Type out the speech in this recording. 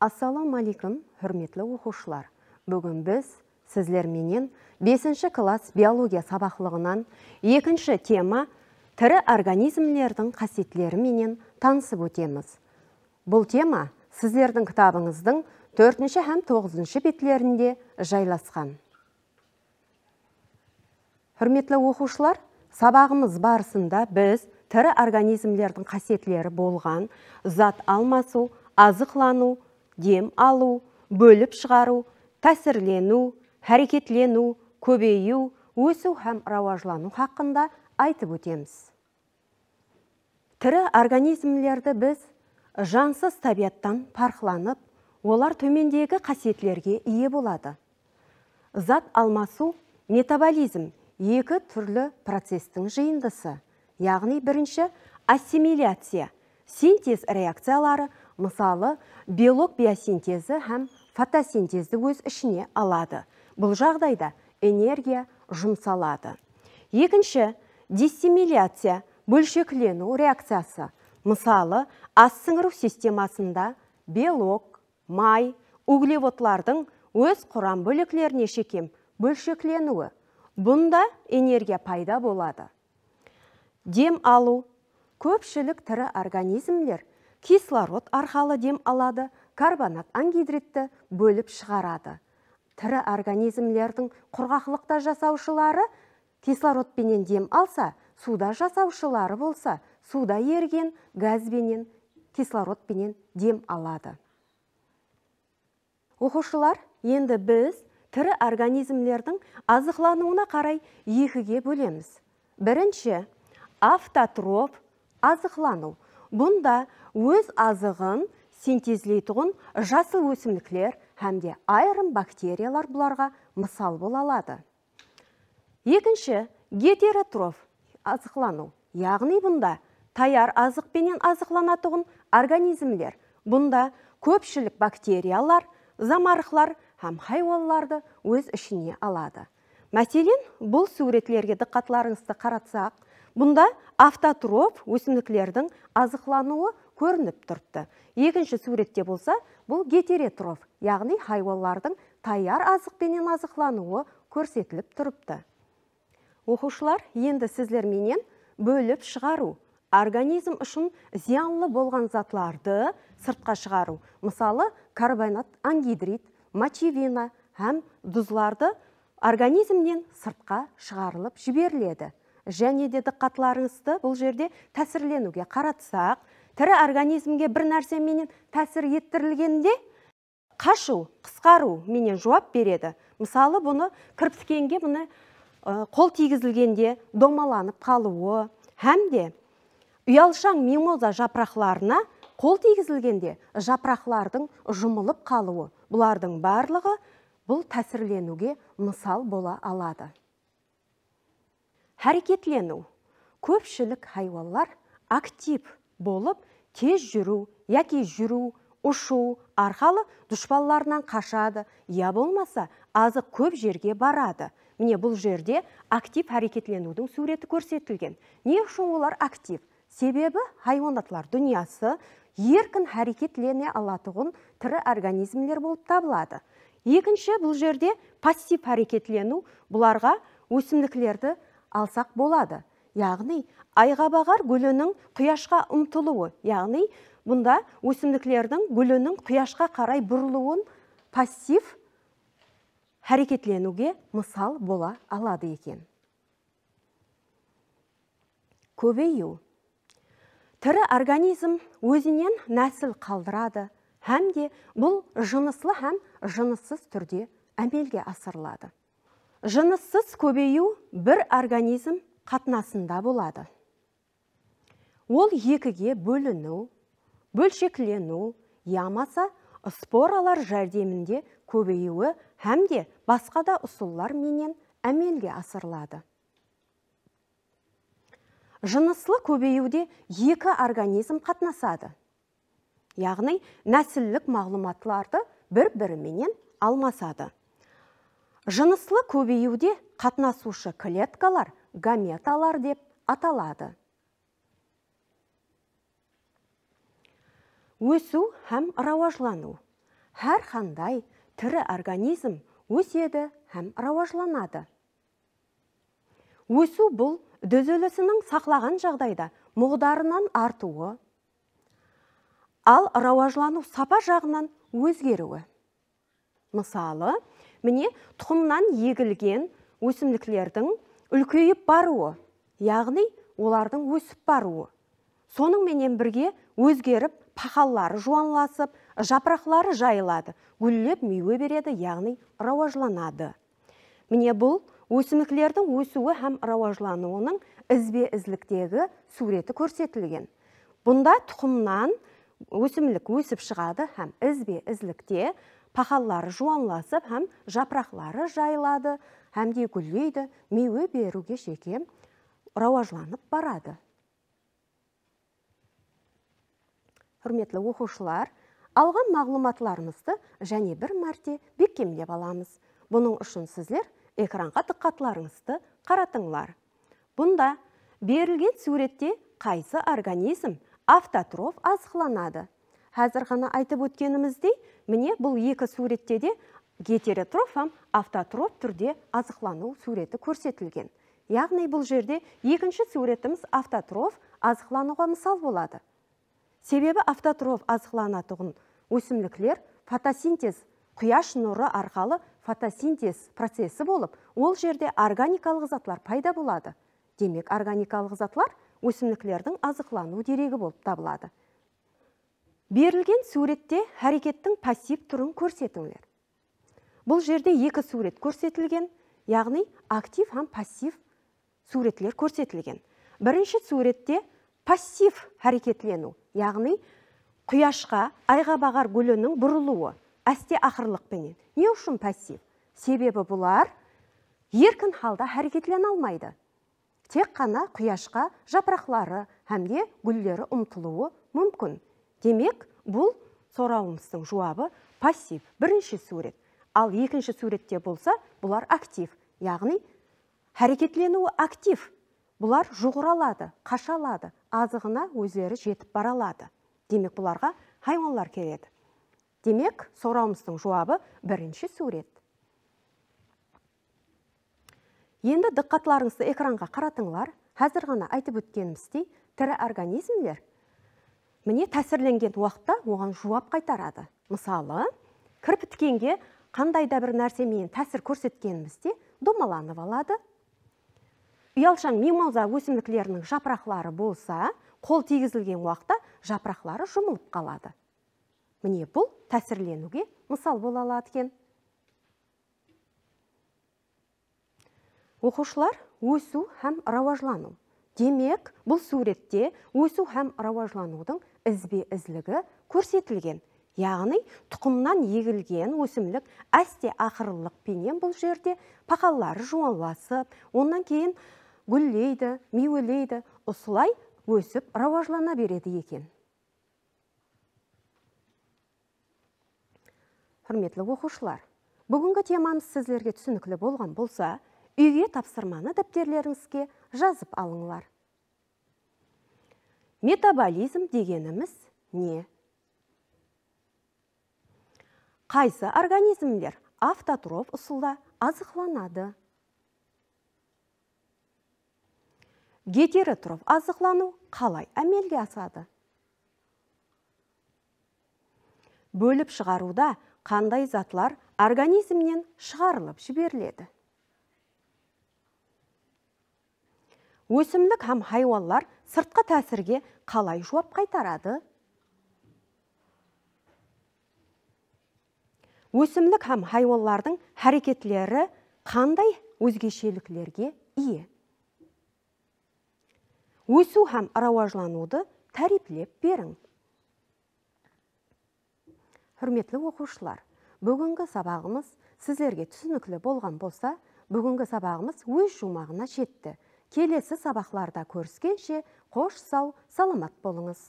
Ассалам алейкум, хүрметлі оқушылар. Бүгін біз сіздерменен 5-ші класс биология сабақлығынан екінші тема тірі организмлердің менен танысып өтеміз. Бұл тема сіздердің кітабыңыздың 4-ші һәм 9-ші бетлерінде жайласқан. Хүрметлі оқушылар, сабағымыз барысында біз тірі организмлердің қасетлері болған зат алмасу, азықлану, дем алу бөліп шығару тәсірлену әрекетлену көбейу, өсу һәм рауажлану хақында айтып өтеміз тірі организмлерді біз жансыз табиаттан парқыланып олар төмендегі қасиетлерге ие болады зат алмасу метаболизм екі түрлі процестің жиындысы яғни бірінші ассимиляция синтез реакциялары мысалы белок биосинтезі һәм фотосинтезді өз ішіне алады бұл жағдайда энергия жұмсалады екінші диссимиляция бөлшеклену реакциясы мысалы ас системасында белок май углеводлардың өз құрам бөліклеріне шекем бөлшекленуі бұнда энергия пайда болады дем алу көпшілік тірі организмдер кислород арқалы дем алады карбонат ангидритті бөліп шығарады тірі организмлердің құрғақлықта жасаушылары кислородпенен дем алса суда жасаушылары болса суда ерген газбенен кислородпенен дем алады оқушылар енді біз тірі организмлердің азықлануына қарай екіге бөлеміз бірінші автотроп азықлану бұнда өз азығын синтезлейтұғын жасыл өсімдіклер, әмде айрым бактериялар бұларға мысал бола алады екінші гетеротроф азықлану яғни бұнда таяр азықпенен азықланатығын организмлер, бұнда көпшілік бактериялар замарықлар һәм хайуанларды өз ішіне алады мәселен бұл суретлерге дұқатларыңызды қаратсақ бұнда автотроф өсімдіклердің азықлануы көрініп тұрыпты екінші суретте болса бұл гетеретроф яғни хайвалардың таяр азықпенен азықлануы көрсетіліп тұрыпты оқушылар енді сізлерменен бөліп шығару организм үшін зиянлы болған затларды сыртқа шығару мысалы карбонат ангидрит мочевина һәм дұзларды организмнен сыртқа шығарылып жіберіледі және де қатларыңызды бұл жерде тәсірленуге қаратсақ тірі организмге бір нәрсе нәрсеменен тәсір еттірілгенде қашу қысқару менен жуап береді мысалы бұны кірпікенге бұны қол тигізілгенде домаланып қалуы һәм де ұялшаң мимоза жапырақларына қол тигізілгенде жапырақлардың жұмылып қалуы бұлардың барлығы бұл тәсірленуге мысал бола алады әрекетлену көпшілік хайуанлар актив болып тез жүру яки жүру ұшу арқалы дұшпанларынан қашады я болмаса азық көп жерге барады міне бұл жерде актив әрекетленудің суреті көрсетілген не үшін олар актив себебі хайуанатлар дүниясы еркін әрекетлене алатұғын тірі организмдер болып табылады екінші бұл жерде пассив әрекетлену бұларға өсімдіклерді алсақ болады яғни айға бағар гүлінің құяшқа ұмтылуы яғни бұнда өсімдіклердің гүлінің құяшқа қарай бұрылуын пассив әрекетленуге мысал бола алады екен көбею тірі организм өзінен нәсіл қалдырады һәм бұл жыныслы һәм жыныссыз түрде әмелге асырылады жыныссыз көбею бір организм қатынасында болады ол екіге бөліну бөлшеклену ямаса споралар жәрдемінде көбеюі әмде басқа да ұсыллар менен әмелге асырылады жыныслы көбеюде екі организм қатынасады яғни нәсіллік мағлыматларды бір біріменен алмасады жыныслы көбеюде қатынасушы клеткалар гаметалар деп аталады. Өсу һәм рауажлану. Әр қандай тірі организм өседі һәм рауажланады. Өсу бұл дөзілісінің сақлаған жағдайда мұғдарынан артуы, ал рауажлану сапа жағынан өзгеруі. Мысалы, міне тұқымнан егілген өсімдіклердің үлкейіп баруы яғни олардың өсіп баруы Соның менен бірге өзгеріп пақаллары жуанласып жапырақлары жайылады гүллеп мүйуе береді яғни рауажланады міне бұл өсімдіктердің өсуі һәм рауажлануының ізбе ізліктегі суреті көрсетілген бұнда тұқымнан өсімілік өсіп шығады һәм ізбе ізлікте пахаллары жуанласып һәм жапрақлары һәм һәмде күллейді, меуе беруге шеке рауажланып барады құрметті оқушылар алған мағлұматларымызды және бір мәрте бекемдеп баламыз. бұның үшін сіздер экранға тұққатларыңызды қаратыңлар бұнда берілген суретте қайсы организм автотроф азықланады Қазір ғана айтып өткеніміздей, міне бұл екі суретте де гетеротрофам автотроп түрде азықлану суреті көрсетілген. Яғни бұл жерде екінші суретіміз автотроф азықлануға мысал болады. Себебі автотроф азықланатұғын өсімліклер фотосинтез құяш нұры арқалы фотосинтез процесі болып, ол жерде органикалық затлар пайда болады. Демек, органикалық затлар өсімдіктердің азықлану дерегі болып табылады. Берілген суретте әрекеттің пассив түрін көрсетіңдер. Бұл жерде екі сурет көрсетілген, яғни актив һәм пассив суретлер көрсетілген. Бірінші суретте пассив әрекетлену, яғни құяшқа айға бағар көлінің бұрылуы әсте ақырлық ақырлықпенен. Не үшін пассив? Себебі бұлар еркін халда әрекетлен алмайды. Тек қана құяшқа жапырақлары әмде гүлдері ұмтылуы мүмкін демек бұл сорауымыздың жуабы пассив бірінші сурет ал екінші суретте болса бұлар актив яғни әрекетленуі актив бұлар жұғыралады, қашалады азығына өзері жетіп баралады. демек бұларға хайуанлар келеді демек сорауымыздың жауабы бірінші сурет енді дұққатларыңызды экранға қаратыңлар әзір ғана айтып өткеніміздей тірі организмдер міне тәсірленген уақытта оған жуап қайтарады мысалы кірпіткенге қандай да бір нәрсемен тәсір көрсеткенімізде домаланып алады ұялшаң мимоза өсімдіктерінің жапырақлары болса қол тигізілген уақытта жапырақлары жұмылып қалады міне бұл тәсірленуге мысал бола алады екен оқушылар өсу һәм рауажлану демек бұл суретте өсу һәм рауажланудың ізбе ізлігі көрсетілген яғни тұқымнан егілген өсімлік әсте пенен бұл жерде пақалары жуанласып онан кейін гүллейді миулейді осылай өсіп рауажлана береді екен құрметті оқушылар бүгінгі темамыз сіздерге түсінікті болған болса үйге тапсырманы дәптерлеріңізге жазып алыңлар метаболизм дегеніміз не қайсы организмдер автотроф ұсылда азықланады Гетеротроф азықлану қалай әмелге асады бөліп шығаруда қандай затлар организмнен шығарылып жіберіледі Өсімлік һәм хайуалар сұртқы тәсірге қалай жуап қайтарады Өсімлік һәм хайуалардың әрекетлері қандай өзгешеліклерге ие өсу һәм арауажлануды тәріплеп берің Хүрметлі оқушылар, бүгінгі сабағымыз сіздерге түсінікілі болған болса, бүгінгі сабағымыз өз жұмағына жетті. Келесі сабақларда көріскенше, қош сау, саламат болыңыз.